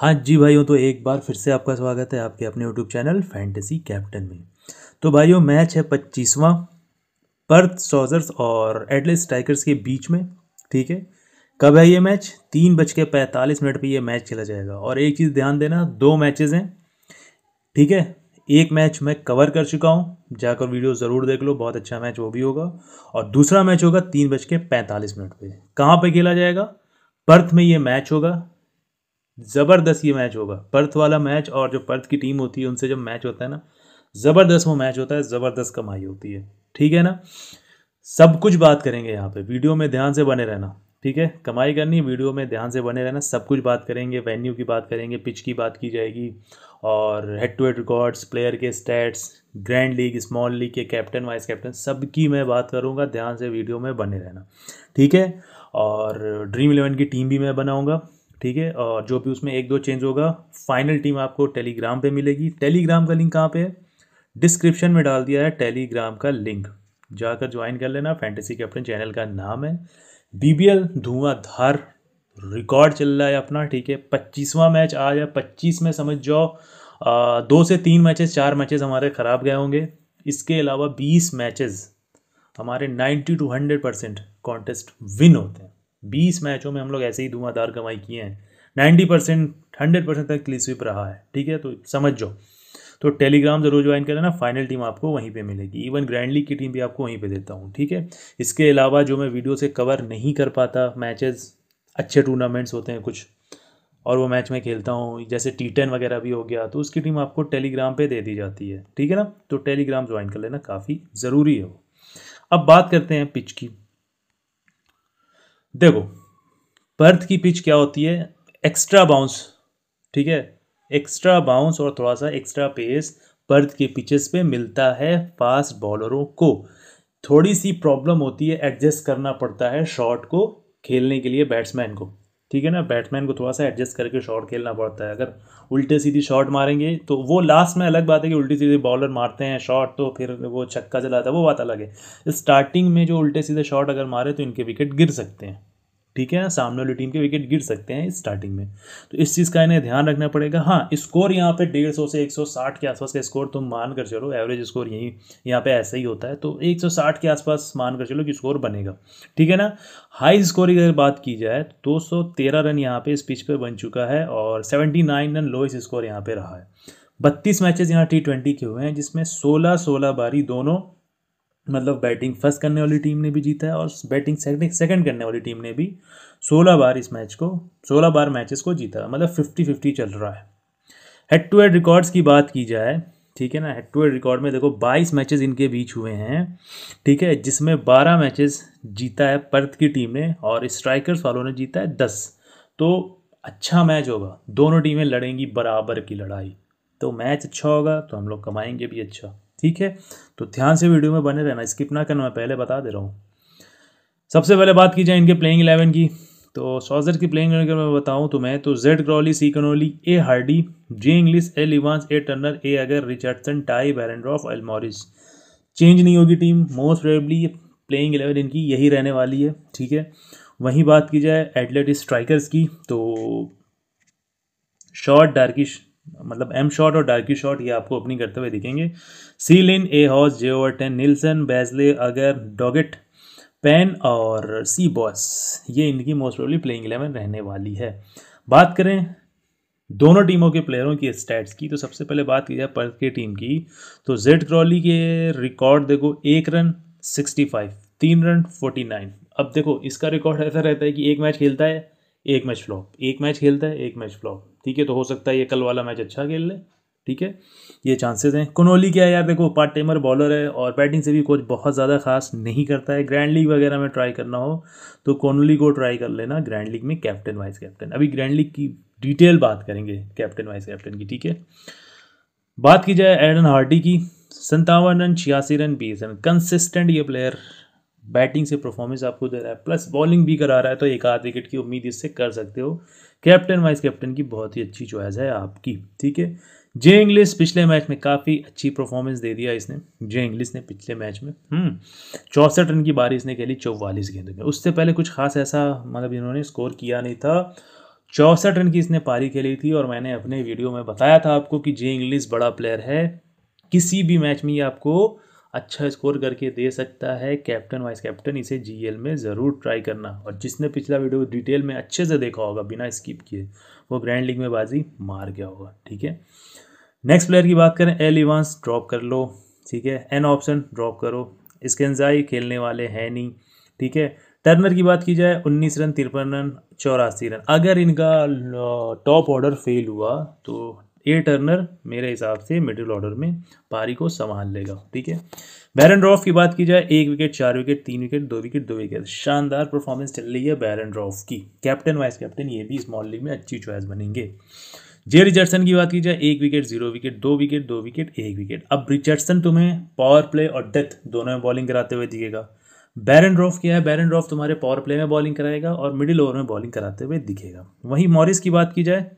हाँ जी भाइयों तो एक बार फिर से आपका स्वागत है आपके अपने यूट्यूब चैनल फैंटेसी कैप्टन में तो भाइयों मैच है पच्चीसवां पर्थ सॉजर्स और एटलेस स्ट्राइकर्स के बीच में ठीक है कब है ये मैच तीन बज के पैंतालीस मिनट पर यह मैच खेला जाएगा और एक चीज़ ध्यान देना दो मैचेज़ हैं ठीक है एक मैच मैं कवर कर चुका हूँ जाकर वीडियो ज़रूर देख लो बहुत अच्छा मैच वो भी होगा और दूसरा मैच होगा तीन बज के पैंतालीस मिनट पर कहाँ पर खेला जाएगा पर्थ में ये मैच होगा ज़बरदस्त ये मैच होगा पर्थ वाला मैच और जो पर्थ की टीम होती है उनसे जब मैच होता है ना ज़बरदस्त वो मैच होता है ज़बरदस्त कमाई होती है ठीक है ना सब कुछ बात करेंगे यहाँ पे वीडियो में ध्यान से बने रहना ठीक है कमाई करनी वीडियो में ध्यान से बने रहना सब कुछ बात करेंगे वेन्यू की बात करेंगे पिच की बात की जाएगी और head to head records player के stats grand league small league के कैप्टन वाइस कैप्टन सब की मैं बात करूँगा ध्यान से वीडियो में बने रहना ठीक है और ड्रीम इलेवन की टीम भी मैं बनाऊँगा ठीक है और जो भी उसमें एक दो चेंज होगा फाइनल टीम आपको टेलीग्राम पे मिलेगी टेलीग्राम का लिंक कहाँ पे है डिस्क्रिप्शन में डाल दिया है टेलीग्राम का लिंक जाकर ज्वाइन कर लेना फैंटेसी कैप्टन चैनल का नाम है बी बी एल धुआंधार रिकॉर्ड चल रहा है अपना ठीक है पच्चीसवां मैच आ जाए पच्चीस में समझ जाओ आ, दो से तीन मैचेस चार मैचेस हमारे ख़राब गए होंगे इसके अलावा बीस मैचेस हमारे ninety to hundred percent contest win होते हैं बीस मैचों में हम लोग ऐसे ही धुआंधार कमाई किए हैं नाइन्टी परसेंट हंड्रेड परसेंट तक क्लीन स्वीप रहा है ठीक है तो समझ जाओ तो टेलीग्राम जरूर ज्वाइन कर लेना फाइनल टीम आपको वहीं पे मिलेगी इवन ग्रैंड लीग की टीम भी आपको वहीं पे देता हूँ ठीक है इसके अलावा जो मैं वीडियो से कवर नहीं कर पाता मैचेस अच्छे टूर्नामेंट्स होते हैं कुछ और वो मैच में खेलता हूँ जैसे टी टेन वगैरह भी हो गया तो उसकी टीम आपको टेलीग्राम पर दे दी जाती है ठीक है ना तो टेलीग्राम ज्वाइन कर लेना काफ़ी ज़रूरी है वो अब बात करते हैं पिच की देखो पर्थ की पिच क्या होती है एक्स्ट्रा बाउंस ठीक है एक्स्ट्रा बाउंस और थोड़ा सा एक्स्ट्रा पेस पर्थ के पिचेस पे मिलता है फास्ट बॉलरों को थोड़ी सी प्रॉब्लम होती है एडजस्ट करना पड़ता है शॉट को खेलने के लिए बैट्समैन को ठीक है ना बैट्समैन को थोड़ा सा एडजस्ट करके शॉट खेलना पड़ता है अगर उल्टे सीधी शॉट मारेंगे तो वो लास्ट में अलग बात है कि उल्टी सीधे बॉलर मारते हैं शॉट तो फिर वो छक्का चलाता है वो बात अलग है स्टार्टिंग में जो उल्टे सीधे शॉट अगर मारे तो इनके विकेट गिर सकते हैं ठीक है सामने वाली टीम के विकेट गिर सकते हैं स्टार्टिंग में तो इस चीज़ का इन्हें ध्यान रखना पड़ेगा हाँ स्कोर यहाँ पे डेढ़ सौ से एक सौ साठ के आसपास का स्कोर तुम मान कर चलो एवरेज स्कोर यहीं यहाँ पे ऐसा ही होता है तो एक सौ साठ के आसपास मान कर चलो कि स्कोर बनेगा ठीक है ना हाई स्कोर की अगर बात की जाए तो दो सौ तेरह रन यहाँ पे इस पिच पर बन चुका है और seventy nine run lowest score यहाँ पर रहा है बत्तीस मैचेस यहाँ टी ट्वेंटी के हुए हैं जिसमें सोलह सोलह बारी दोनों मतलब बैटिंग फर्स्ट करने वाली टीम ने भी जीता है और बैटिंग सेकंड सेकंड करने वाली टीम ने भी सोलह बार इस मैच को सोलह बार मैचेस को जीता है मतलब फिफ्टी फिफ्टी चल रहा है हेड टू हेड रिकॉर्ड्स की बात की जाए ठीक है ना हेड टू हेड रिकॉर्ड में देखो 22 मैचेस इनके बीच हुए हैं ठीक है जिसमें 12 मैचेस जीता है पर्थ की टीम ने और स्ट्राइकर्स वालों ने जीता है 10 तो अच्छा मैच होगा दोनों टीमें लड़ेंगी बराबर की लड़ाई तो मैच अच्छा होगा तो हम लोग कमाएंगे भी अच्छा ठीक है तो ध्यान से वीडियो में बने रहना स्किप ना करना मैं पहले बता दे रहा हूँ सबसे पहले बात की जाए इनके प्लेइंग इलेवन की तो सॉजर की प्लेइंग अगर मैं बताऊं तो मैं तो Z Crawley C Connolly A Hardie J Inglis L Evans A Turner A Agar Richardson Tye Behrendorff L Morris change नहीं होगी team most probably playing eleven इनकी यही रहने वाली है ठीक है वहीं बात की जाए एटलेटिक स्ट्राइकर्स की तो शॉर्ट डार्किश मतलब एम शॉट और डार्की शॉट ये आपको ओपनिंग करते हुए दिखेंगे C Lynn A Hose J Overton Nielsen Bazley Agar Doggett pen और सी बॉस ये इनकी मोस्ट प्रोबली प्लेइंग इलेवन रहने वाली है बात करें दोनों टीमों के प्लेयरों की स्टैट्स की तो सबसे पहले बात की जाए पर्थ की टीम की तो जेड क्रॉली के रिकॉर्ड देखो एक रन सिक्सटी फाइव तीन रन फोर्टी नाइन अब देखो इसका रिकॉर्ड ऐसा रहता है कि एक मैच खेलता है एक मैच फ्लॉप एक मैच खेलता है एक मैच फ्लॉप ठीक है तो हो सकता है ये कल वाला मैच अच्छा खेल लें ठीक है ये चांसेस हैं कोनोली क्या है यार देखो पार्ट टाइमर बॉलर है और बैटिंग से भी कोच बहुत ज़्यादा खास नहीं करता है ग्रैंड लीग वगैरह में ट्राई करना हो तो कोनोली को ट्राई कर लेना ग्रैंड लीग में कैप्टन वाइस कैप्टन अभी ग्रैंड लीग की डिटेल बात करेंगे कैप्टन वाइस कैप्टन की ठीक है बात की जाए एडन हार्डी की संतावन रन छियासी रन बीस रन कंसिस्टेंट ये प्लेयर बैटिंग से परफॉर्मेंस आपको दे रहा है प्लस बॉलिंग भी करा रहा है तो एक आध विकेट की उम्मीद इससे कर सकते हो कैप्टन वाइस कैप्टन की बहुत ही अच्छी चॉइस है आपकी ठीक है जे इंग्लिस पिछले मैच में काफ़ी अच्छी परफॉर्मेंस दे दिया इसने जे इंग्लिस ने पिछले मैच में हम्म, चौंसठ रन की बारी इसने खेली चौवालीस गेंदों में उससे पहले कुछ खास ऐसा मतलब इन्होंने स्कोर किया नहीं था चौंसठ रन की इसने पारी खेली थी और मैंने अपने वीडियो में बताया था आपको कि जे इंग्लिस बड़ा प्लेयर है किसी भी मैच में ये आपको अच्छा स्कोर करके दे सकता है कैप्टन वाइस कैप्टन इसे जी में ज़रूर ट्राई करना और जिसने पिछला वीडियो डिटेल में अच्छे से देखा होगा बिना स्किप किए वो ग्रैंड लीग में बाजी मार गया होगा ठीक है नेक्स्ट प्लेयर की बात करें एल इवांस ड्रॉप कर लो ठीक है एन ऑप्शन ड्रॉप करो स्केंजाई खेलने वाले हैं नहीं ठीक है टर्नर की बात की जाए उन्नीस रन तिरपन रन चौरासी रन अगर इनका टॉप ऑर्डर फेल हुआ तो ए टर्नर मेरे हिसाब से मिडिल ऑर्डर में पारी को संभाल लेगा ठीक है बैरन रॉफ की बात की जाए एक विकेट चार विकेट तीन विकेट दो विकेट दो विकेट शानदार परफॉर्मेंस चल रही है बैरन रॉफ की कैप्टन वाइस कैप्टन ये भी स्मॉल लीग में अच्छी चॉइस बनेंगे जे रिचर्डसन की बात की जाए एक विकेट जीरो विकेट दो विकेट दो विकेट एक विकेट अब रिचर्डसन तुम्हें पावर प्ले और डेथ दोनों में बॉलिंग कराते हुए दिखेगा बैरन रॉफ क्या है बैरन रॉफ तुम्हारे पावर प्ले में बॉलिंग कराएगा और मिडिल ओवर में बॉलिंग कराते हुए दिखेगा वहीं मॉरिस की बात की जाए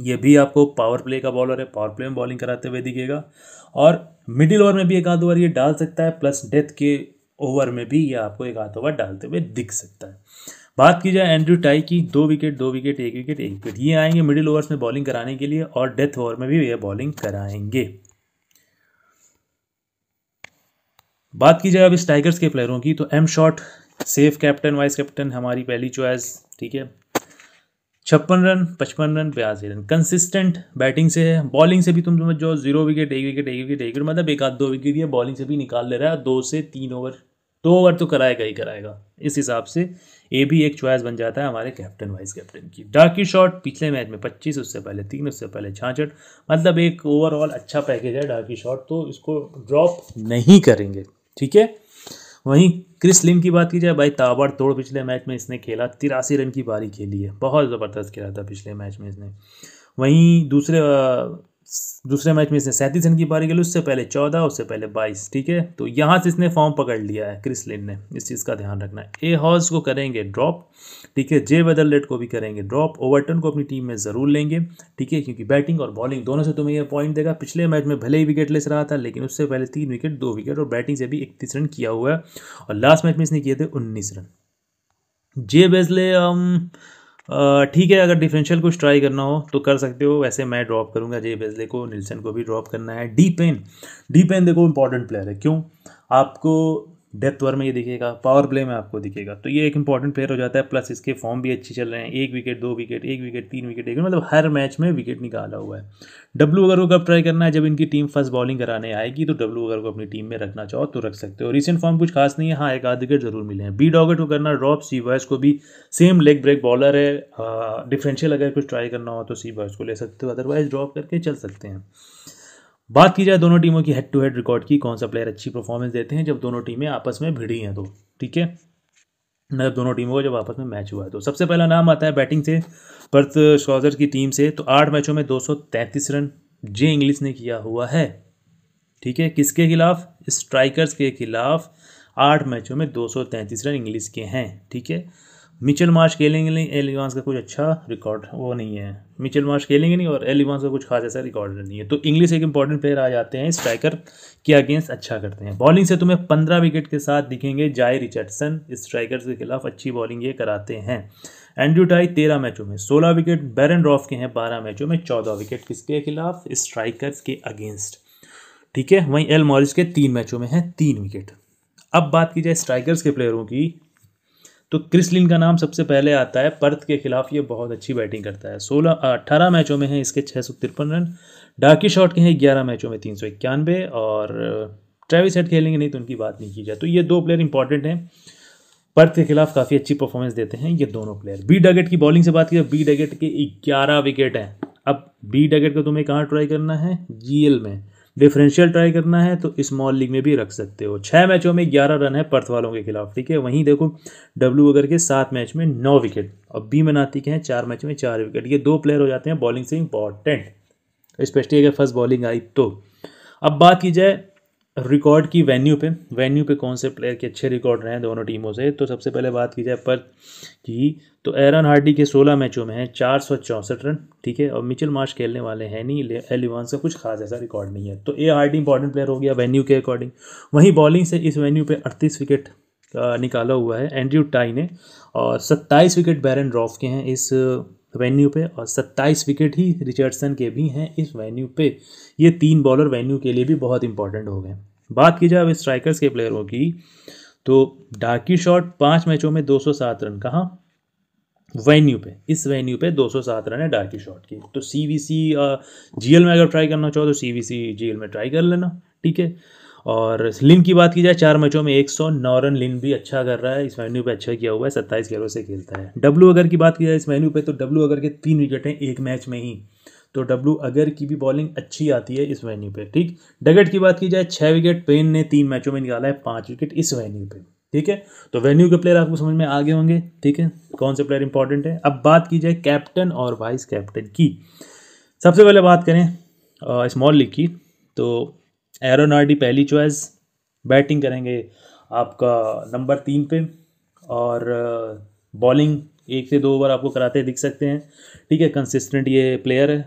ये भी आपको पावर प्ले का बॉलर है पावर प्ले में बॉलिंग कराते हुए दिखेगा और मिडिल ओवर में भी एक आध ओवर ये डाल सकता है प्लस डेथ के ओवर में भी ये आपको एक आध ओवर डालते हुए दिख सकता है बात की जाए एंड्रू टाई की दो विकेट दो विकेट एक विकेट एक विकेट ये आएंगे मिडिल ओवर्स में बॉलिंग कराने के लिए और डेथ ओवर में भी ये बॉलिंग कराएंगे बात की जाए अब इस टाइगर्स के प्लेयरों की तो M Short safe captain vice captain हमारी पहली चॉइस ठीक है छप्पन रन पचपन रन बयासी रन कंसिस्टेंट बैटिंग से है बॉलिंग से भी तुम समझ जो जीरो विकेट एक विकेट एक विकेट एक विकेट मतलब एक आध दो विकेट या बॉलिंग से भी निकाल ले रहा है दो से तीन ओवर दो ओवर तो कराएगा ही कराएगा इस हिसाब से ये भी एक चॉइस बन जाता है हमारे कैप्टन वाइस कैप्टन की डाकी शॉट पिछले मैच में पच्चीस उससे पहले तीन उससे पहले छाछठ मतलब एक ओवरऑल अच्छा पैकेज है डाकी शॉट तो इसको ड्रॉप नहीं करेंगे ठीक है वहीं क्रिस लिम की बात की जाए भाई ताबड़ तोड़ पिछले मैच में इसने खेला तिरासी रन की बारी खेली है बहुत ज़बरदस्त खेला था पिछले मैच में इसने वहीं दूसरे दूसरे मैच में इसने सैंतीस रन की पारी खेली उससे पहले चौदह उससे पहले बाईस ठीक है तो यहाँ से इसने फॉर्म पकड़ लिया है क्रिस लिन ने इस चीज़ का ध्यान रखना है ए हॉज को करेंगे ड्रॉप ठीक है जे वेदरलेट को भी करेंगे ड्रॉप ओवरटन को अपनी टीम में ज़रूर लेंगे ठीक है क्योंकि बैटिंग और बॉलिंग दोनों से तुम्हें यह पॉइंट देगा पिछले मैच में भले ही विकेट लेस रहा था लेकिन उससे पहले तीन विकेट दो विकेट और बैटिंग से भी इकतीस रन किया हुआ है और लास्ट मैच में इसने किए थे उन्नीस रन जे बेजले ठीक है अगर डिफरेंशियल कुछ ट्राई करना हो तो कर सकते हो वैसे मैं ड्रॉप करूंगा जे बेजले को निल्सन को भी ड्रॉप करना है डी पेन डी पेन देखो इंपॉर्टेंट प्लेयर है क्यों आपको डेथ ओवर में ये दिखेगा पावर प्ले में आपको दिखेगा तो ये एक इंपॉर्टेंट प्लेयर हो जाता है प्लस इसके फॉर्म भी अच्छे चल रहे हैं एक विकेट दो विकेट एक विकेट तीन विकेट एक मतलब हर मैच में विकेट निकाला हुआ है डब्लू अगर को कब ट्राई करना है जब इनकी टीम फर्स्ट बॉलिंग कराने आएगी तो डब्लू अगर को अपनी टीम में रखना चाहो तो रख सकते हो रिसेंट फॉर्म कुछ खास नहीं है हाँ एक आध विकेट जरूर मिले हैं बी डॉगेट को करना ड्रॉप सी बॉयस को भी सेम लेग ब्रेक बॉलर है डिफरेंशियल हाँ, अगर कुछ ट्राई करना हो तो सी बॉयस को ले सकते हो अदरवाइज ड्रॉप करके चल सकते हैं बात की जाए दोनों टीमों की हेड टू हेड रिकॉर्ड की कौन सा प्लेयर अच्छी परफॉर्मेंस देते हैं जब दोनों टीमें आपस में भिड़ी हैं तो ठीक है मतलब दोनों टीमों का जब आपस में मैच हुआ है तो सबसे पहला नाम आता है बैटिंग से पर्थ शॉजर की टीम से तो आठ मैचों में 233 रन जे इंग्लिश ने किया हुआ है ठीक है किसके खिलाफ स्ट्राइकर्स के खिलाफ आठ मैचों में 233 रन इंग्लिश के हैं ठीक है मिचल मार्च खेलेंगे नहीं एल का कुछ अच्छा रिकॉर्ड वो नहीं है मिचल मार्च खेलेंगे नहीं और एल का कुछ खास ऐसा रिकॉर्ड नहीं है तो इंग्लिश एक इंपॉर्टेंट प्लेयर आ जाते हैं स्ट्राइकर के अगेंस्ट अच्छा करते हैं बॉलिंग से तुम्हें पंद्रह विकेट के साथ दिखेंगे जाय रिचर्डसन स्ट्राइकर्स के खिलाफ अच्छी बॉलिंग ये कराते हैं एंड्रू टाई तेरह मैचों में सोलह विकेट बैरन रॉफ के हैं बारह मैचों में चौदह विकेट किसके खिलाफ स्ट्राइकर्स के अगेंस्ट ठीक है वहीं एल मॉरिस के तीन मैचों में हैं तीन विकेट अब बात की जाए स्ट्राइकर्स के प्लेयरों की तो क्रिस लिन का नाम सबसे पहले आता है पर्थ के खिलाफ ये बहुत अच्छी बैटिंग करता है सोलह अट्ठारह मैचों में है इसके छः सौ तिरपन रन डाकी शॉट के हैं ग्यारह मैचों में तीन सौ इक्यानवे और ट्रेविस हेड खेलेंगे नहीं तो उनकी बात नहीं की जाए तो ये दो प्लेयर इंपॉर्टेंट हैं पर्थ के खिलाफ काफ़ी अच्छी परफॉर्मेंस देते हैं ये दोनों प्लेयर बी डगेट की बॉलिंग से बात की बी डगेट के ग्यारह विकेट हैं अब बी डगेट का तुम्हें कहाँ ट्राई करना है जी में डिफरेंशियल ट्राई करना है तो स्मॉल लीग में भी रख सकते हो छः मैचों में ग्यारह रन है पर्थ वालों के खिलाफ ठीक है वहीं देखो डब्ल्यू अगर के सात मैच में नौ विकेट और बी मनाती के हैं चार मैच में चार विकेट ये दो प्लेयर हो जाते हैं बॉलिंग से इंपॉर्टेंट स्पेशली तो अगर फर्स्ट बॉलिंग आई तो अब बात की जाए रिकॉर्ड की वेन्यू पे वेन्यू पे कौन से प्लेयर के अच्छे रिकॉर्ड रहे हैं दोनों टीमों से तो सबसे पहले बात की जाए पर्थ की तो एरन हार्डी के 16 मैचों में हैं चार सौ चौंसठ रन ठीक है और मिचल मार्श खेलने वाले हैं नहीं एलिवान का कुछ खास ऐसा रिकॉर्ड नहीं है तो ए हार्डी इंपॉर्टेंट प्लेयर हो गया वेन्यू के अकॉर्डिंग वहीं बॉलिंग से इस वेन्यू पर अड़तीस विकेट निकाला हुआ है एंड्रयू टाई ने और सत्ताईस विकेट बैरन रॉफ के हैं इस वेन्यू पे और 27 विकेट ही रिचर्डसन के भी हैं इस वेन्यू पे ये तीन बॉलर वेन्यू के लिए भी बहुत इंपॉर्टेंट हो गए बात की जाए अब स्ट्राइकर्स के प्लेयरों की तो डाकी शॉट पांच मैचों में 207 रन कहाँ वेन्यू पे इस वेन्यू पे 207 रन है डाकी शॉट की तो C V C G L में अगर ट्राई करना चाहो तो C V C G L में ट्राई कर लेना ठीक है और लिन की बात की जाए चार मैचों में एक सौ नौ रन लिन भी अच्छा कर रहा है इस वेन्यू पे अच्छा किया हुआ है सत्ताईस गेंदों से खेलता है डब्लू अगर की बात की जाए इस मेन्यू पे तो डब्लू अगर के तीन विकेट हैं एक मैच में ही तो डब्लू अगर की भी बॉलिंग अच्छी आती है इस वेन्यू पे ठीक डगेट की बात की जाए छः विकेट पेन ने तीन मैचों में निकाला है पाँच विकेट इस वेन्यू पे ठीक है तो वेन्यू के प्लेयर आपको समझ में आ गए होंगे ठीक है कौन से प्लेयर इंपॉर्टेंट है अब बात की जाए कैप्टन और वाइस कैप्टन की सबसे पहले बात करें स्मॉल लीग की तो एरोनाडी पहली चॉइस बैटिंग करेंगे आपका नंबर तीन पे और बॉलिंग एक से दो ओवर आपको कराते दिख सकते हैं ठीक है कंसिस्टेंट ये प्लेयर है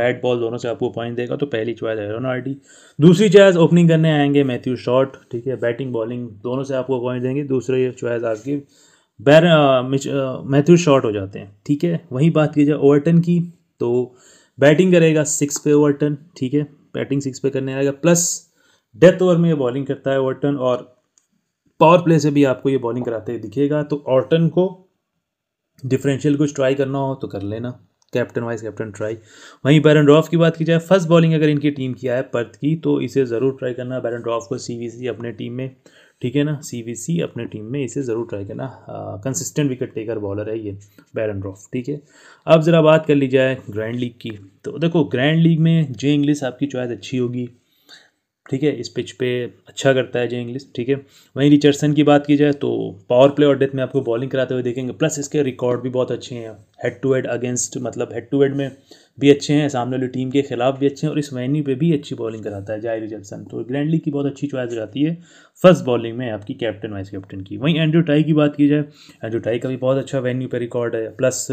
बैट बॉल दोनों से आपको पॉइंट देगा तो पहली चॉइस एरोनाल्डी दूसरी चॉइस ओपनिंग करने आएंगे मैथ्यू शॉट ठीक है बैटिंग बॉलिंग दोनों से आपको पॉइंट देंगे दूसरी चॉइस आपकी बैर मैथ्यू शॉट हो जाते हैं ठीक है वहीं बात की जाए ओवरटन की तो बैटिंग करेगा सिक्स पे ओवरटन ठीक है बैटिंग सिक्स पे करने आएगा प्लस डेथ ओवर में ये बॉलिंग करता है ऑर्टन और पावर प्ले से भी आपको ये बॉलिंग कराते दिखेगा तो ऑर्टन को डिफरेंशियल कुछ ट्राई करना हो तो कर लेना कैप्टन वाइस कैप्टन ट्राई वहीं बैरन ड्रॉफ की बात की जाए फर्स्ट बॉलिंग अगर इनकी टीम की आए पर्थ की तो इसे ज़रूर ट्राई करना बैरन ड्रॉफ को सी अपने टीम में ठीक है ना सी अपने टीम में इसे ज़रूर ट्राई करना कंसिस्टेंट विकेट टेकर बॉलर है ये बैरन रॉफ ठीक है अब ज़रा बात कर ली जाए ग्रैंड लीग की तो देखो ग्रैंड लीग में जे इंग्लिस आपकी चॉइस अच्छी होगी ठीक है इस पिच पे अच्छा करता है जे इंग्लिस ठीक है वहीं रिचर्डसन की बात की जाए तो पावर प्ले और डेथ में आपको बॉलिंग कराते हुए देखेंगे प्लस इसके रिकॉर्ड भी बहुत अच्छे हैं हेड टू हेड अगेंस्ट मतलब हेड टू हेड में भी अच्छे हैं सामने वाली टीम के खिलाफ भी अच्छे हैं और इस वेन्यू पे भी अच्छी बॉलिंग कराता है जायर रिचर्डसन तो ग्लैंडली की बहुत अच्छी चॉइस रहती है फर्स्ट बॉलिंग में आपकी कैप्टन वाइस कैप्टन की वहीं एंड्रू टाई की बात की जाए एंड्रू टाई का भी बहुत अच्छा वेन्यू पर रिकॉर्ड है प्लस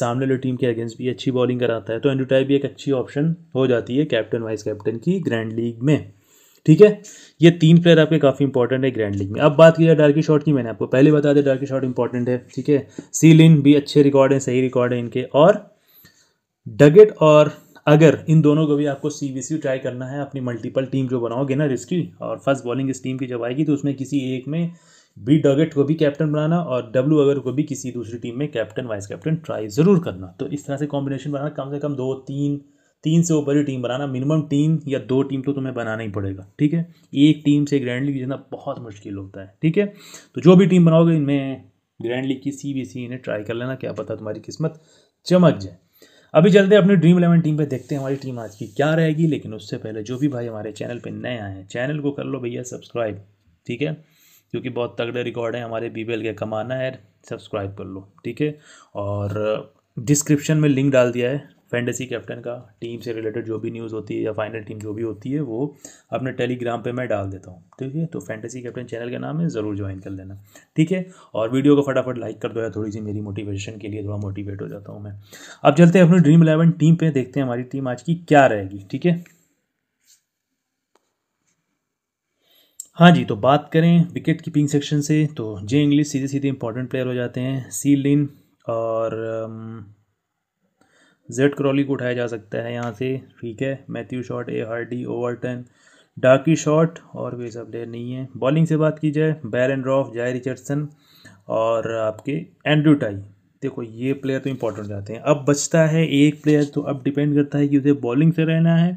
सामने वाली टीम के अगेंस्ट भी अच्छी बॉलिंग कराता है तो एंड्रू टाई भी एक अच्छी ऑप्शन हो जाती है कैप्टन वाइस कैप्टन की ग्रैंड लीग में ठीक है ये तीन प्लेयर आपके काफ़ी इंपॉर्टेंट है ग्रैंड लीग में अब बात की जाए डार्की शॉट की मैंने आपको पहले बता दिया डार्की शॉट इंपॉर्टेंट है ठीक है सीलिन भी अच्छे रिकॉर्ड हैं सही रिकॉर्ड है इनके और डगेट और अगर इन दोनों को भी आपको सी बी सी ट्राई करना है अपनी मल्टीपल टीम जो बनाओगे ना रिस्की और फर्स्ट बॉलिंग इस टीम की जब आएगी तो उसमें किसी एक में बी डॉगेट को भी कैप्टन बनाना और डब्ल्यू अगर को भी किसी दूसरी टीम में कैप्टन वाइस कैप्टन ट्राई ज़रूर करना तो इस तरह से कॉम्बिनेशन बनाना कम से कम दो तीन तीन से ऊपर ही टीम बनाना मिनिमम टीम या दो टीम तो तुम्हें बनाना ही पड़ेगा ठीक है एक टीम से ग्रैंड लीग जीतना बहुत मुश्किल होता है ठीक है तो जो भी टीम बनाओगे इनमें ग्रैंड लीग की सी बी सी इन्हें ट्राई कर लेना क्या पता तुम्हारी किस्मत चमक जाए अभी चलते अपनी ड्रीम इलेवन टीम पे देखते हैं हमारी टीम आज की क्या रहेगी लेकिन उससे पहले जो भी भाई हमारे चैनल पे नए आए हैं चैनल को कर लो भैया सब्सक्राइब ठीक है क्योंकि बहुत तगड़े रिकॉर्ड है हमारे बी के कमाना है सब्सक्राइब कर लो ठीक है और डिस्क्रिप्शन में लिंक डाल दिया है फैंटेसी कैप्टन का टीम से रिलेटेड जो भी न्यूज़ होती है या फाइनल टीम जो भी होती है वो अपने टेलीग्राम पे मैं डाल देता हूँ ठीक है तो फैंटेसी कैप्टन चैनल का नाम है ज़रूर ज्वाइन कर लेना ठीक है और वीडियो को फटाफट लाइक कर दो या थोड़ी सी मेरी मोटिवेशन के लिए थोड़ा मोटिवेट हो जाता हूँ मैं अब चलते हैं अपनी ड्रीम इलेवन टीम पर देखते हैं हमारी टीम आज की क्या रहेगी ठीक है हाँ जी तो बात करें विकेट कीपिंग सेक्शन से तो जे इंग्लिश सीधे सीधे इंपॉर्टेंट प्लेयर हो जाते हैं सी लिन और जेड क्रॉली को उठाया जा सकता है यहाँ से ठीक है Matthew Short A Hardie Overton डाकी शॉट और कोई सब प्लेयर नहीं है बॉलिंग से बात की जाए बैरन रॉफ जाय रिचर्डसन और आपके एंड्रू टाई देखो ये प्लेयर तो इंपॉर्टेंट जाते हैं अब बचता है एक प्लेयर तो अब डिपेंड करता है कि उसे बॉलिंग से रहना है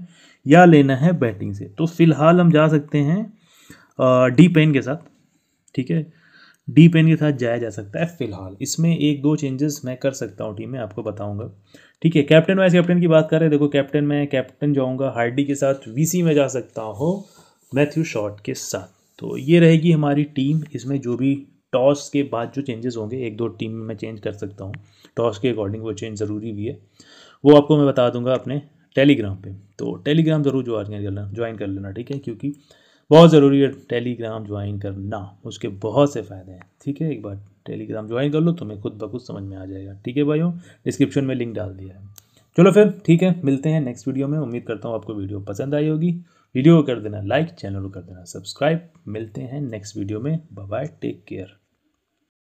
या लेना है बैटिंग से तो फिलहाल हम जा सकते हैं डी पेन के साथ ठीक है डी पेन के साथ जाया जा सकता है फिलहाल इसमें एक दो चेंजेस मैं कर सकता हूँ टीम में आपको बताऊंगा ठीक है कैप्टन वाइस कैप्टन की बात करें देखो कैप्टन मैं कैप्टन जाऊँगा हार्डी के साथ वीसी में जा सकता हूँ मैथ्यू शॉट के साथ तो ये रहेगी हमारी टीम इसमें जो भी टॉस के बाद जो चेंजेस होंगे एक दो टीम में मैं चेंज कर सकता हूँ टॉस के अकॉर्डिंग वो चेंज ज़रूरी भी है वो आपको मैं बता दूंगा अपने टेलीग्राम पे तो टेलीग्राम ज़रूर ज्वाइन कर लेना ज्वाइन कर लेना ठीक है क्योंकि बहुत ज़रूरी है टेलीग्राम ज्वाइन करना उसके बहुत से फ़ायदे हैं ठीक है एक बार टेलीग्राम ज्वाइन कर लो तुम्हें खुद ब खुद समझ में आ जाएगा ठीक है भाइयों डिस्क्रिप्शन में लिंक डाल दिया है चलो फिर ठीक है मिलते हैं नेक्स्ट वीडियो में उम्मीद करता हूँ आपको वीडियो पसंद आई होगी वीडियो को कर देना लाइक चैनल को कर देना सब्सक्राइब मिलते हैं नेक्स्ट वीडियो में बाय टेक केयर